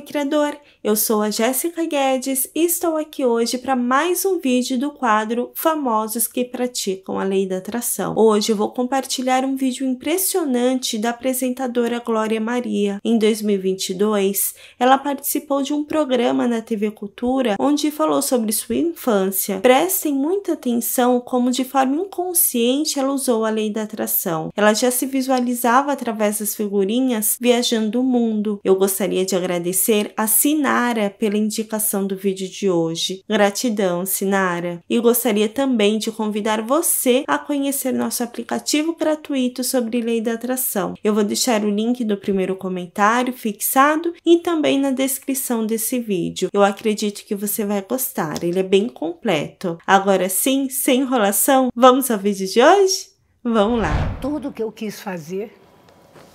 Criador. Eu sou a Jéssica Guedes e estou aqui hoje para mais um vídeo do quadro Famosos que Praticam a Lei da Atração. Hoje eu vou compartilhar um vídeo impressionante da apresentadora Glória Maria. Em 2022, ela participou de um programa na TV Cultura onde falou sobre sua infância. Prestem muita atenção como de forma inconsciente ela usou a Lei da Atração. Ela já se visualizava através das figurinhas viajando o mundo. Eu gostaria de agradecer agradecer a Sinara pela indicação do vídeo de hoje. Gratidão, Sinara! E gostaria também de convidar você a conhecer nosso aplicativo gratuito sobre lei da atração. Eu vou deixar o link do primeiro comentário fixado e também na descrição desse vídeo. Eu acredito que você vai gostar, ele é bem completo. Agora sim, sem enrolação, vamos ao vídeo de hoje? Vamos lá! Tudo que eu quis fazer,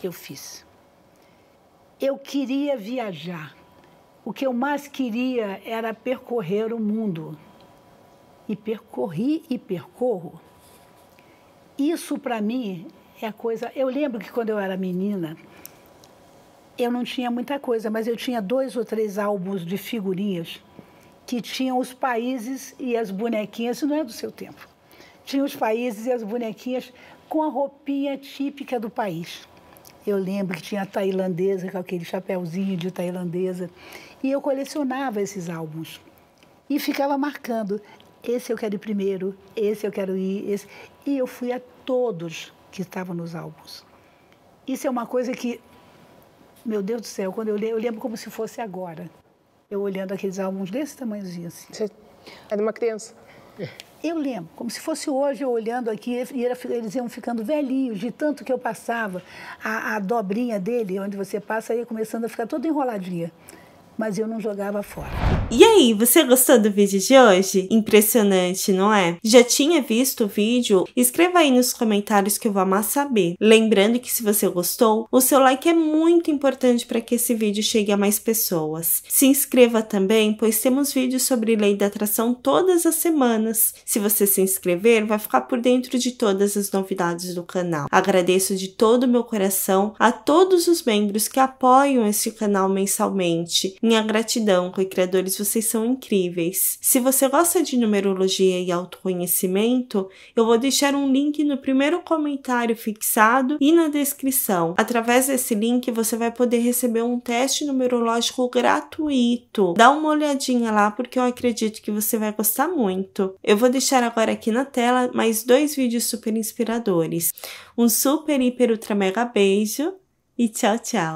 eu fiz eu queria viajar. O que eu mais queria era percorrer o mundo. E percorri e percorro. Isso para mim é a coisa. Eu lembro que quando eu era menina, eu não tinha muita coisa, mas eu tinha dois ou três álbuns de figurinhas que tinham os países e as bonequinhas, isso não é do seu tempo. Tinha os países e as bonequinhas com a roupinha típica do país. Eu lembro que tinha a tailandesa, com aquele chapéuzinho de tailandesa. E eu colecionava esses álbuns. E ficava marcando. Esse eu quero ir primeiro, esse eu quero ir, esse. E eu fui a todos que estavam nos álbuns. Isso é uma coisa que, meu Deus do céu, quando eu leio, eu lembro como se fosse agora. Eu olhando aqueles álbuns desse tamanhozinho assim. Você era uma criança. É. Eu lembro, como se fosse hoje, eu olhando aqui, e eles iam ficando velhinhos, de tanto que eu passava. A, a dobrinha dele, onde você passa, ia começando a ficar toda enroladinha. Mas eu não jogava fora. E aí, você gostou do vídeo de hoje? Impressionante, não é? Já tinha visto o vídeo? Escreva aí nos comentários que eu vou amar saber. Lembrando que se você gostou, o seu like é muito importante para que esse vídeo chegue a mais pessoas. Se inscreva também, pois temos vídeos sobre lei da atração todas as semanas. Se você se inscrever, vai ficar por dentro de todas as novidades do canal. Agradeço de todo o meu coração a todos os membros que apoiam este canal mensalmente. Minha gratidão, co-criadores vocês, são incríveis. Se você gosta de numerologia e autoconhecimento, eu vou deixar um link no primeiro comentário fixado e na descrição. Através desse link, você vai poder receber um teste numerológico gratuito. Dá uma olhadinha lá, porque eu acredito que você vai gostar muito. Eu vou deixar agora aqui na tela mais dois vídeos super inspiradores. Um super, hiper, ultra, mega beijo e tchau, tchau!